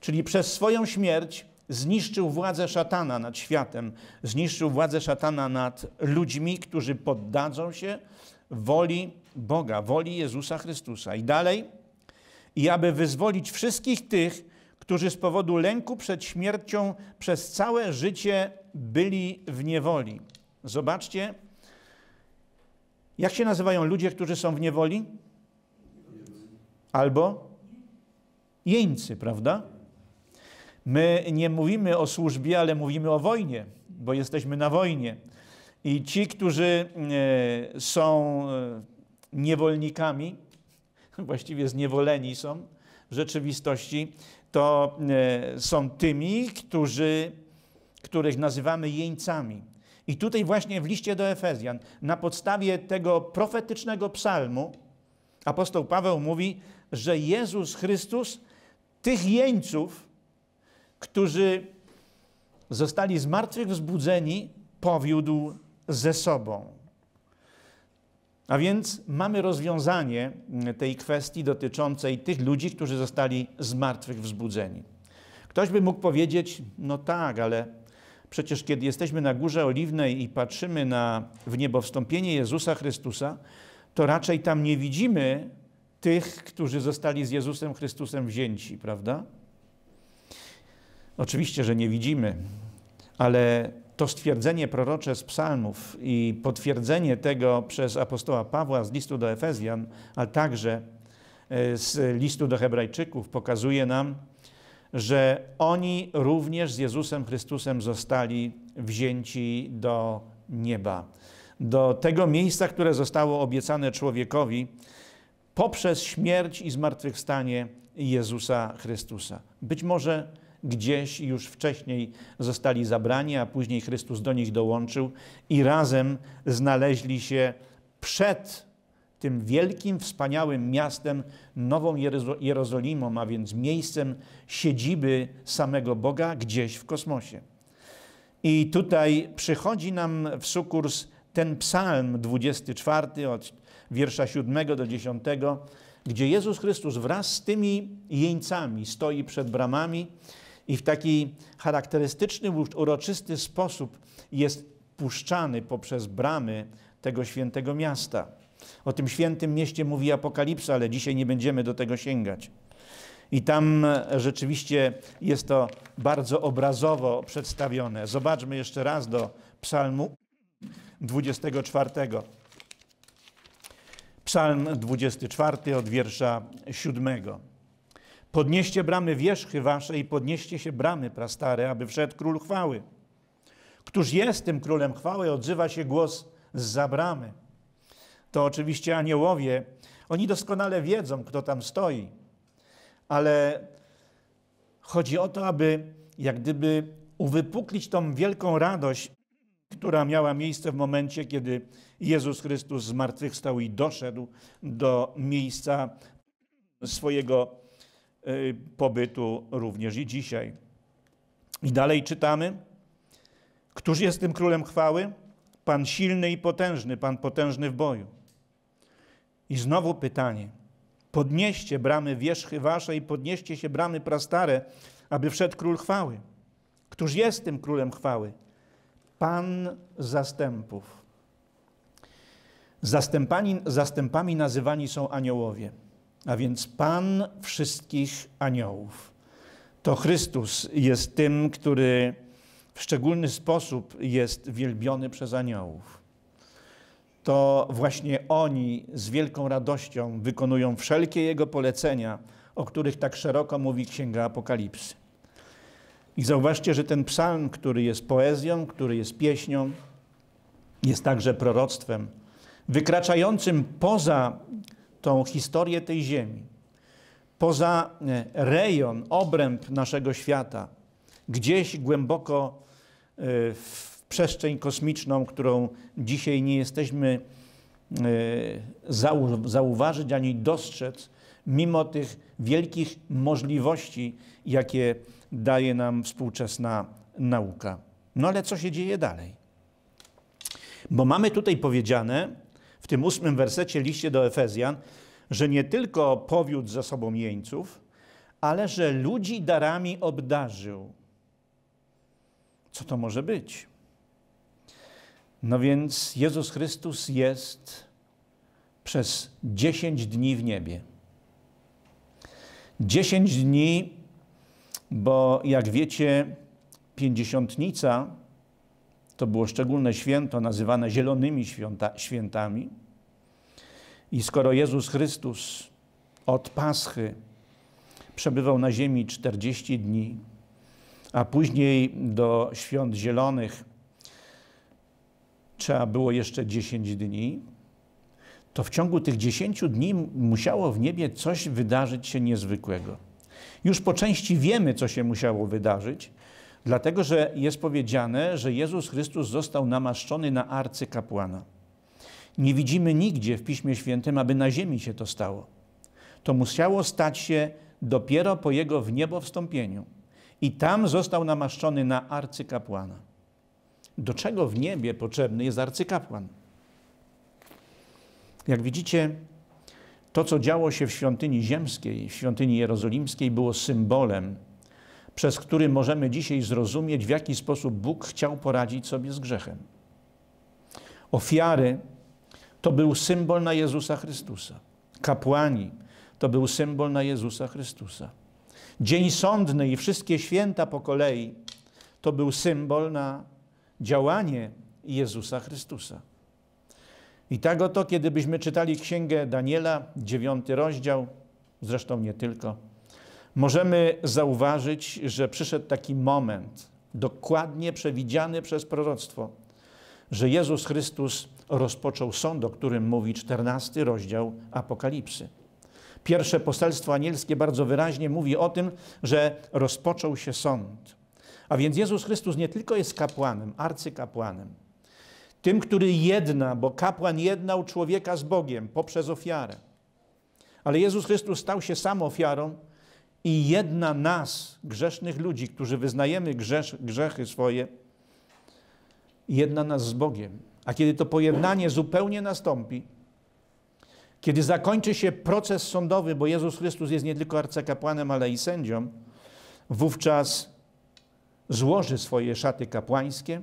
[SPEAKER 1] Czyli przez swoją śmierć Zniszczył władzę szatana nad światem, zniszczył władzę szatana nad ludźmi, którzy poddadzą się woli Boga, woli Jezusa Chrystusa. I dalej, i aby wyzwolić wszystkich tych, którzy z powodu lęku przed śmiercią przez całe życie byli w niewoli. Zobaczcie, jak się nazywają ludzie, którzy są w niewoli? Albo jeńcy, prawda? My nie mówimy o służbie, ale mówimy o wojnie, bo jesteśmy na wojnie. I ci, którzy e, są e, niewolnikami, właściwie zniewoleni są w rzeczywistości, to e, są tymi, którzy, których nazywamy jeńcami. I tutaj właśnie w liście do Efezjan, na podstawie tego profetycznego psalmu, apostoł Paweł mówi, że Jezus Chrystus tych jeńców, którzy zostali z martwych wzbudzeni, powiódł ze sobą. A więc mamy rozwiązanie tej kwestii dotyczącej tych ludzi, którzy zostali z martwych wzbudzeni. Ktoś by mógł powiedzieć, no tak, ale przecież kiedy jesteśmy na Górze Oliwnej i patrzymy na w niebo Jezusa Chrystusa, to raczej tam nie widzimy tych, którzy zostali z Jezusem Chrystusem wzięci, prawda? Oczywiście, że nie widzimy, ale to stwierdzenie prorocze z psalmów i potwierdzenie tego przez apostoła Pawła z listu do Efezjan, a także e, z listu do Hebrajczyków pokazuje nam, że oni również z Jezusem Chrystusem zostali wzięci do nieba, do tego miejsca, które zostało obiecane człowiekowi poprzez śmierć i zmartwychwstanie Jezusa Chrystusa. Być może gdzieś już wcześniej zostali zabrani, a później Chrystus do nich dołączył i razem znaleźli się przed tym wielkim, wspaniałym miastem, Nową Jerozolimą, a więc miejscem siedziby samego Boga gdzieś w kosmosie. I tutaj przychodzi nam w sukurs ten psalm 24 od wiersza 7 do 10, gdzie Jezus Chrystus wraz z tymi jeńcami stoi przed bramami i w taki charakterystyczny, uroczysty sposób jest puszczany poprzez bramy tego świętego miasta. O tym świętym mieście mówi Apokalipsa, ale dzisiaj nie będziemy do tego sięgać. I tam e, rzeczywiście jest to bardzo obrazowo przedstawione. Zobaczmy jeszcze raz do Psalmu 24. Psalm 24 od wiersza 7. Podnieście bramy wierzchy wasze i podnieście się bramy prastare, aby wszedł król chwały. Któż jest tym królem chwały, odzywa się głos z zabramy. To oczywiście aniołowie. Oni doskonale wiedzą, kto tam stoi, ale chodzi o to, aby jak gdyby uwypuklić tą wielką radość, która miała miejsce w momencie, kiedy Jezus Chrystus zmartwychwstał i doszedł do miejsca swojego Y, pobytu również i dzisiaj. I dalej czytamy. Któż jest tym królem chwały? Pan silny i potężny, Pan potężny w boju. I znowu pytanie. Podnieście bramy wierzchy wasze i podnieście się bramy prastare, aby wszedł król chwały. Któż jest tym królem chwały? Pan zastępów. zastępami nazywani są aniołowie a więc Pan wszystkich aniołów. To Chrystus jest tym, który w szczególny sposób jest wielbiony przez aniołów. To właśnie oni z wielką radością wykonują wszelkie Jego polecenia, o których tak szeroko mówi Księga Apokalipsy. I zauważcie, że ten psalm, który jest poezją, który jest pieśnią, jest także proroctwem, wykraczającym poza tą historię tej ziemi, poza e, rejon, obręb naszego świata, gdzieś głęboko e, w przestrzeń kosmiczną, którą dzisiaj nie jesteśmy e, zau zauważyć ani dostrzec, mimo tych wielkich możliwości, jakie daje nam współczesna nauka. No ale co się dzieje dalej? Bo mamy tutaj powiedziane, tym ósmym wersecie liście do Efezjan, że nie tylko powiódł za sobą jeńców, ale że ludzi darami obdarzył. Co to może być? No więc Jezus Chrystus jest przez 10 dni w niebie. 10 dni, bo jak wiecie, pięćdziesiątnica to było szczególne święto nazywane zielonymi świętami. I skoro Jezus Chrystus od Paschy przebywał na ziemi 40 dni, a później do świąt zielonych trzeba było jeszcze 10 dni, to w ciągu tych 10 dni musiało w niebie coś wydarzyć się niezwykłego. Już po części wiemy, co się musiało wydarzyć, Dlatego, że jest powiedziane, że Jezus Chrystus został namaszczony na arcykapłana. Nie widzimy nigdzie w Piśmie Świętym, aby na ziemi się to stało. To musiało stać się dopiero po jego w niebo wstąpieniu. I tam został namaszczony na arcykapłana. Do czego w niebie potrzebny jest arcykapłan? Jak widzicie, to, co działo się w świątyni ziemskiej, w świątyni jerozolimskiej, było symbolem przez który możemy dzisiaj zrozumieć, w jaki sposób Bóg chciał poradzić sobie z grzechem. Ofiary to był symbol na Jezusa Chrystusa. Kapłani to był symbol na Jezusa Chrystusa. Dzień sądny i wszystkie święta po kolei to był symbol na działanie Jezusa Chrystusa. I tak oto, kiedybyśmy czytali Księgę Daniela, dziewiąty rozdział, zresztą nie tylko, możemy zauważyć, że przyszedł taki moment, dokładnie przewidziany przez proroctwo, że Jezus Chrystus rozpoczął sąd, o którym mówi 14 rozdział Apokalipsy. Pierwsze poselstwo anielskie bardzo wyraźnie mówi o tym, że rozpoczął się sąd. A więc Jezus Chrystus nie tylko jest kapłanem, arcykapłanem, tym, który jedna, bo kapłan jednał człowieka z Bogiem poprzez ofiarę. Ale Jezus Chrystus stał się sam ofiarą i jedna nas, grzesznych ludzi, którzy wyznajemy grzesz, grzechy swoje, jedna nas z Bogiem. A kiedy to pojednanie zupełnie nastąpi, kiedy zakończy się proces sądowy, bo Jezus Chrystus jest nie tylko arcykapłanem, ale i sędzią, wówczas złoży swoje szaty kapłańskie,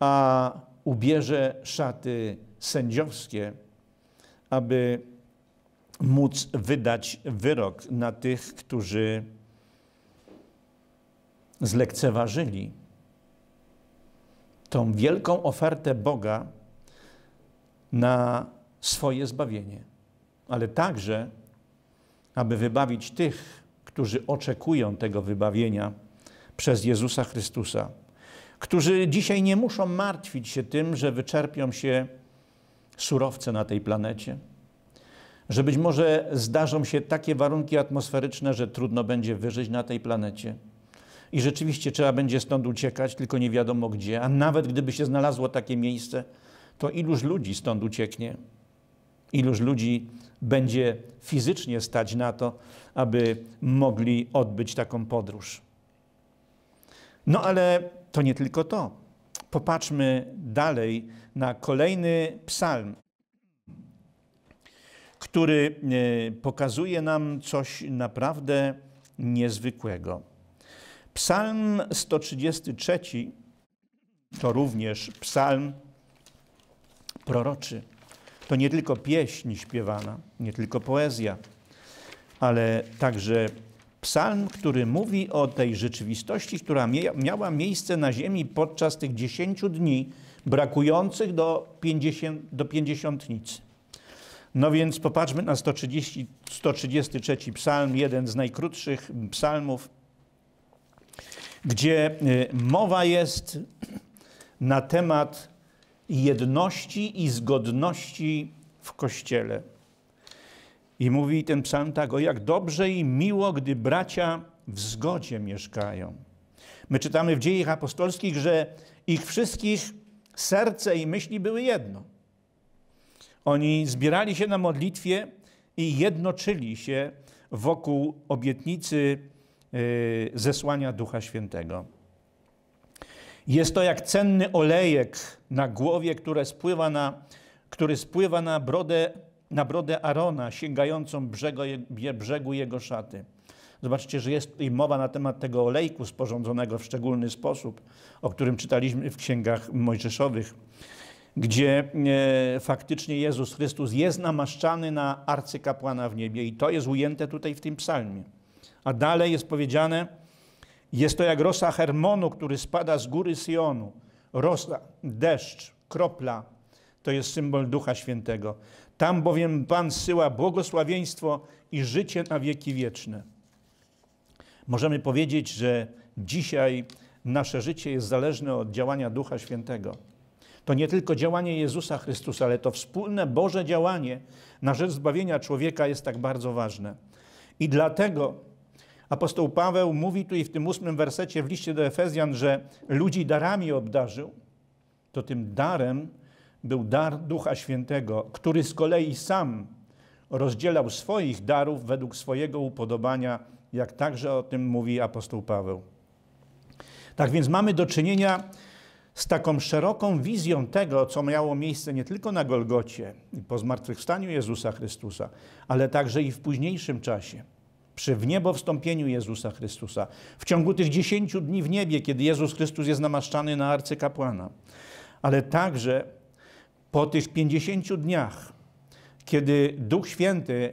[SPEAKER 1] a ubierze szaty sędziowskie, aby móc wydać wyrok na tych, którzy zlekceważyli tą wielką ofertę Boga na swoje zbawienie, ale także, aby wybawić tych, którzy oczekują tego wybawienia przez Jezusa Chrystusa, którzy dzisiaj nie muszą martwić się tym, że wyczerpią się surowce na tej planecie że być może zdarzą się takie warunki atmosferyczne, że trudno będzie wyżyć na tej planecie. I rzeczywiście trzeba będzie stąd uciekać, tylko nie wiadomo gdzie. A nawet gdyby się znalazło takie miejsce, to iluż ludzi stąd ucieknie? Iluż ludzi będzie fizycznie stać na to, aby mogli odbyć taką podróż? No ale to nie tylko to. Popatrzmy dalej na kolejny psalm który e, pokazuje nam coś naprawdę niezwykłego. Psalm 133 to również psalm proroczy. To nie tylko pieśń śpiewana, nie tylko poezja, ale także psalm, który mówi o tej rzeczywistości, która miała miejsce na ziemi podczas tych dziesięciu dni brakujących do, do pięćdziesiątnicy. No więc popatrzmy na 130, 133 psalm, jeden z najkrótszych psalmów, gdzie y, mowa jest na temat jedności i zgodności w Kościele. I mówi ten psalm tak, o jak dobrze i miło, gdy bracia w zgodzie mieszkają. My czytamy w dziejach apostolskich, że ich wszystkich serce i myśli były jedno. Oni zbierali się na modlitwie i jednoczyli się wokół obietnicy e, zesłania Ducha Świętego. Jest to jak cenny olejek na głowie, spływa na, który spływa na brodę, na brodę Arona, sięgającą brzegu, brzegu jego szaty. Zobaczcie, że jest tutaj mowa na temat tego olejku sporządzonego w szczególny sposób, o którym czytaliśmy w księgach mojżeszowych gdzie e, faktycznie Jezus Chrystus jest namaszczany na arcykapłana w niebie i to jest ujęte tutaj w tym psalmie. A dalej jest powiedziane, jest to jak rosa Hermonu, który spada z góry Sionu. Rosa, deszcz, kropla, to jest symbol Ducha Świętego. Tam bowiem Pan syła błogosławieństwo i życie na wieki wieczne. Możemy powiedzieć, że dzisiaj nasze życie jest zależne od działania Ducha Świętego. To nie tylko działanie Jezusa Chrystusa, ale to wspólne Boże działanie na rzecz zbawienia człowieka jest tak bardzo ważne. I dlatego apostoł Paweł mówi tu i w tym ósmym wersecie w liście do Efezjan, że ludzi darami obdarzył. To tym darem był dar Ducha Świętego, który z kolei sam rozdzielał swoich darów według swojego upodobania, jak także o tym mówi apostoł Paweł. Tak więc mamy do czynienia z taką szeroką wizją tego, co miało miejsce nie tylko na Golgocie i po zmartwychwstaniu Jezusa Chrystusa, ale także i w późniejszym czasie, przy wniebowstąpieniu Jezusa Chrystusa, w ciągu tych dziesięciu dni w niebie, kiedy Jezus Chrystus jest namaszczany na arcykapłana, ale także po tych pięćdziesięciu dniach, kiedy Duch Święty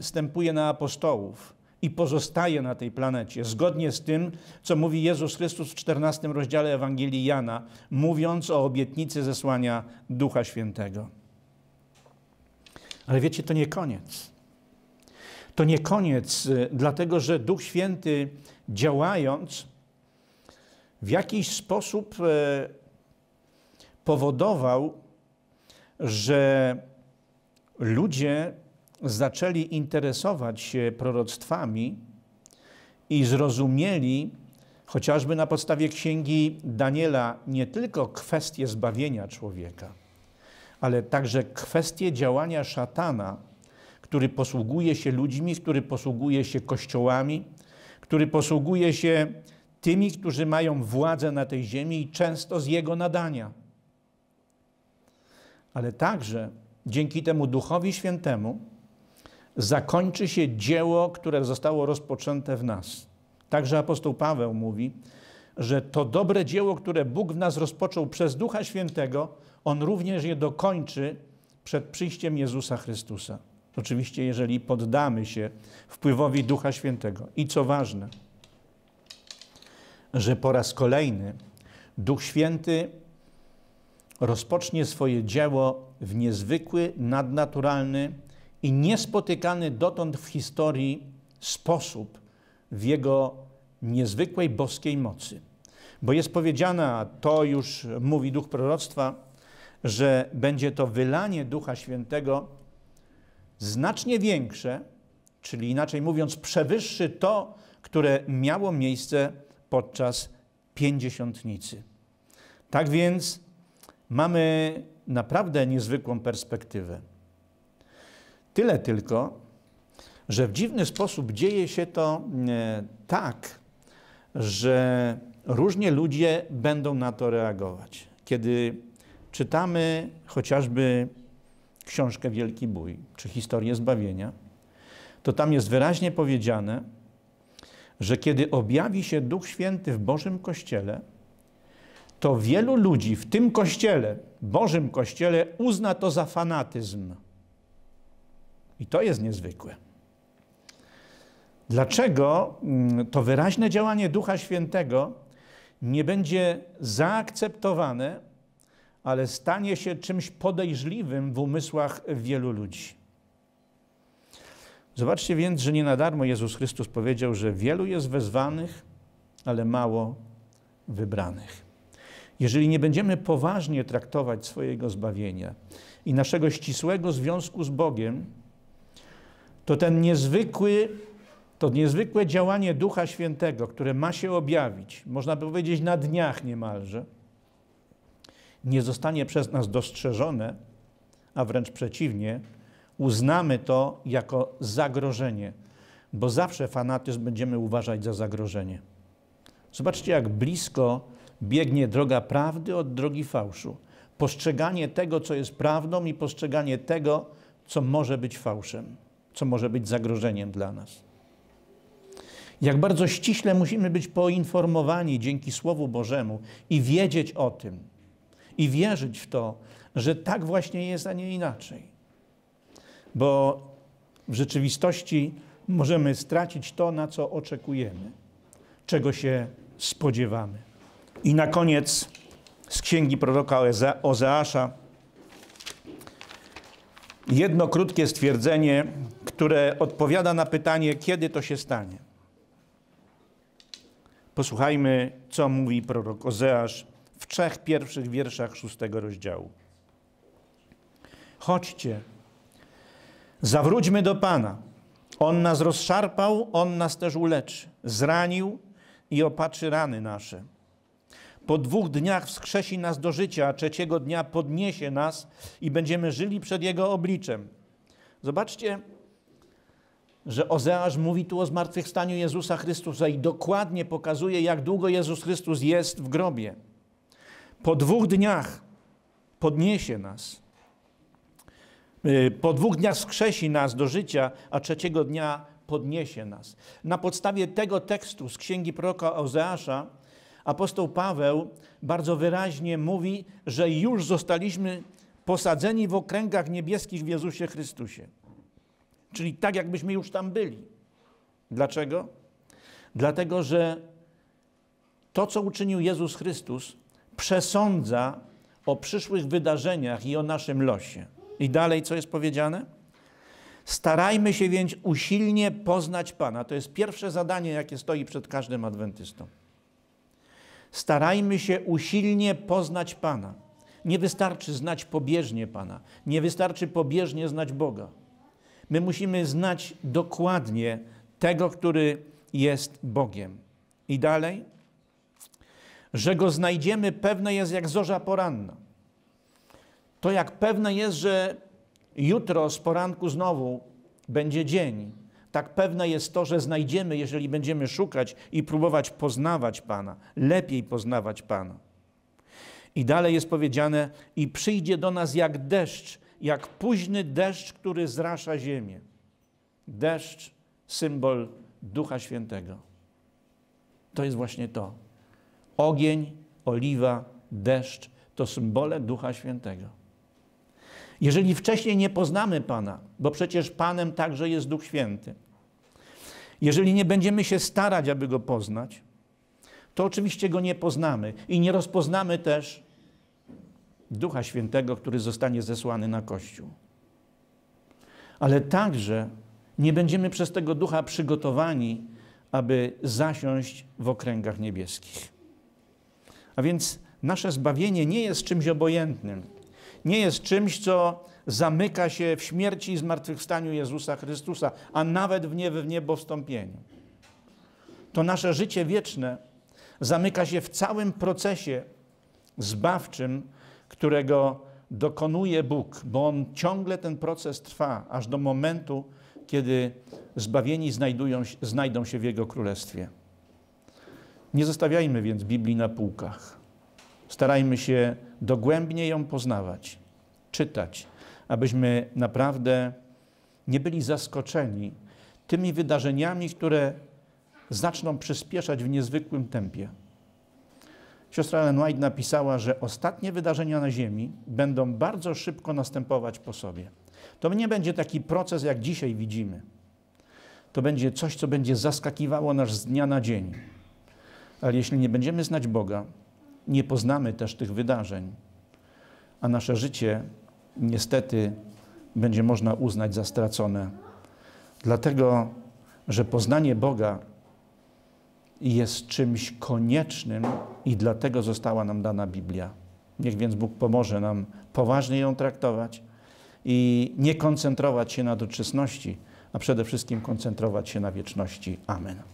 [SPEAKER 1] stępuje na apostołów, i pozostaje na tej planecie, zgodnie z tym, co mówi Jezus Chrystus w 14 rozdziale Ewangelii Jana, mówiąc o obietnicy zesłania Ducha Świętego. Ale wiecie, to nie koniec. To nie koniec, y, dlatego że Duch Święty działając w jakiś sposób e, powodował, że ludzie zaczęli interesować się proroctwami i zrozumieli, chociażby na podstawie księgi Daniela, nie tylko kwestię zbawienia człowieka, ale także kwestię działania szatana, który posługuje się ludźmi, który posługuje się kościołami, który posługuje się tymi, którzy mają władzę na tej ziemi i często z jego nadania. Ale także dzięki temu Duchowi Świętemu, zakończy się dzieło, które zostało rozpoczęte w nas. Także apostoł Paweł mówi, że to dobre dzieło, które Bóg w nas rozpoczął przez Ducha Świętego, on również je dokończy przed przyjściem Jezusa Chrystusa. Oczywiście, jeżeli poddamy się wpływowi Ducha Świętego. I co ważne, że po raz kolejny Duch Święty rozpocznie swoje dzieło w niezwykły, nadnaturalny, i niespotykany dotąd w historii sposób w jego niezwykłej boskiej mocy. Bo jest powiedziane, a to już mówi duch proroctwa, że będzie to wylanie Ducha Świętego znacznie większe, czyli inaczej mówiąc, przewyższy to, które miało miejsce podczas pięćdziesiątnicy. Tak więc mamy naprawdę niezwykłą perspektywę. Tyle tylko, że w dziwny sposób dzieje się to mm, e, tak, że różnie ludzie będą na to reagować. Kiedy czytamy chociażby książkę Wielki Bój czy historię zbawienia, to tam jest wyraźnie powiedziane, że kiedy objawi się Duch Święty w Bożym Kościele, to wielu ludzi w tym kościele, Bożym Kościele, uzna to za fanatyzm. I to jest niezwykłe. Dlaczego mm, to wyraźne działanie Ducha Świętego nie będzie zaakceptowane, ale stanie się czymś podejrzliwym w umysłach wielu ludzi? Zobaczcie więc, że nie na darmo Jezus Chrystus powiedział, że wielu jest wezwanych, ale mało wybranych. Jeżeli nie będziemy poważnie traktować swojego zbawienia i naszego ścisłego związku z Bogiem, to ten niezwykły, to niezwykłe działanie Ducha Świętego, które ma się objawić, można by powiedzieć na dniach niemalże, nie zostanie przez nas dostrzeżone, a wręcz przeciwnie, uznamy to jako zagrożenie, bo zawsze fanatyzm będziemy uważać za zagrożenie. Zobaczcie, jak blisko biegnie droga prawdy od drogi fałszu. Postrzeganie tego, co jest prawdą i postrzeganie tego, co może być fałszem co może być zagrożeniem dla nas. Jak bardzo ściśle musimy być poinformowani dzięki Słowu Bożemu i wiedzieć o tym, i wierzyć w to, że tak właśnie jest, a nie inaczej. Bo w rzeczywistości możemy stracić to, na co oczekujemy, czego się spodziewamy. I na koniec z księgi proroka Ozeasza jedno krótkie stwierdzenie, które odpowiada na pytanie, kiedy to się stanie. Posłuchajmy, co mówi prorok Ozeasz w trzech pierwszych wierszach szóstego rozdziału. Chodźcie, zawróćmy do Pana. On nas rozszarpał, On nas też uleczy. Zranił i opatrzy rany nasze. Po dwóch dniach wskrzesi nas do życia, a trzeciego dnia podniesie nas i będziemy żyli przed Jego obliczem. Zobaczcie, że Ozeasz mówi tu o zmartwychwstaniu Jezusa Chrystusa i dokładnie pokazuje, jak długo Jezus Chrystus jest w grobie. Po dwóch dniach podniesie nas. Y, po dwóch dniach skrzesi nas do życia, a trzeciego dnia podniesie nas. Na podstawie tego tekstu z księgi proroka Ozeasza apostoł Paweł bardzo wyraźnie mówi, że już zostaliśmy posadzeni w okręgach niebieskich w Jezusie Chrystusie. Czyli tak, jakbyśmy już tam byli. Dlaczego? Dlatego, że to, co uczynił Jezus Chrystus, przesądza o przyszłych wydarzeniach i o naszym losie. I dalej, co jest powiedziane? Starajmy się więc usilnie poznać Pana. To jest pierwsze zadanie, jakie stoi przed każdym adwentystą. Starajmy się usilnie poznać Pana. Nie wystarczy znać pobieżnie Pana, nie wystarczy pobieżnie znać Boga. My musimy znać dokładnie tego, który jest Bogiem. I dalej, że go znajdziemy, pewne jest jak zorza poranna. To jak pewne jest, że jutro z poranku znowu będzie dzień, tak pewne jest to, że znajdziemy, jeżeli będziemy szukać i próbować poznawać Pana, lepiej poznawać Pana. I dalej jest powiedziane: I przyjdzie do nas jak deszcz, jak późny deszcz, który zrasza ziemię. Deszcz, symbol Ducha Świętego. To jest właśnie to. Ogień, oliwa, deszcz to symbole Ducha Świętego jeżeli wcześniej nie poznamy Pana, bo przecież Panem także jest Duch Święty, jeżeli nie będziemy się starać, aby Go poznać, to oczywiście Go nie poznamy i nie rozpoznamy też Ducha Świętego, który zostanie zesłany na Kościół. Ale także nie będziemy przez tego Ducha przygotowani, aby zasiąść w okręgach niebieskich. A więc nasze zbawienie nie jest czymś obojętnym nie jest czymś, co zamyka się w śmierci i zmartwychwstaniu Jezusa Chrystusa, a nawet w nie w niebowstąpieniu. To nasze życie wieczne zamyka się w całym procesie zbawczym, którego dokonuje Bóg, bo on ciągle ten proces trwa, aż do momentu, kiedy zbawieni znajdują, znajdą się w Jego Królestwie. Nie zostawiajmy więc Biblii na półkach. Starajmy się dogłębnie ją poznawać, czytać, abyśmy naprawdę nie byli zaskoczeni tymi wydarzeniami, które zaczną przyspieszać w niezwykłym tempie. Siostra Ellen White napisała, że ostatnie wydarzenia na Ziemi będą bardzo szybko następować po sobie. To nie będzie taki proces, jak dzisiaj widzimy. To będzie coś, co będzie zaskakiwało nas z dnia na dzień. Ale jeśli nie będziemy znać Boga, nie poznamy też tych wydarzeń, a nasze życie niestety będzie można uznać za stracone. Dlatego, że poznanie Boga jest czymś koniecznym i dlatego została nam dana Biblia. Niech więc Bóg pomoże nam poważnie ją traktować i nie koncentrować się na doczesności, a przede wszystkim koncentrować się na wieczności. Amen.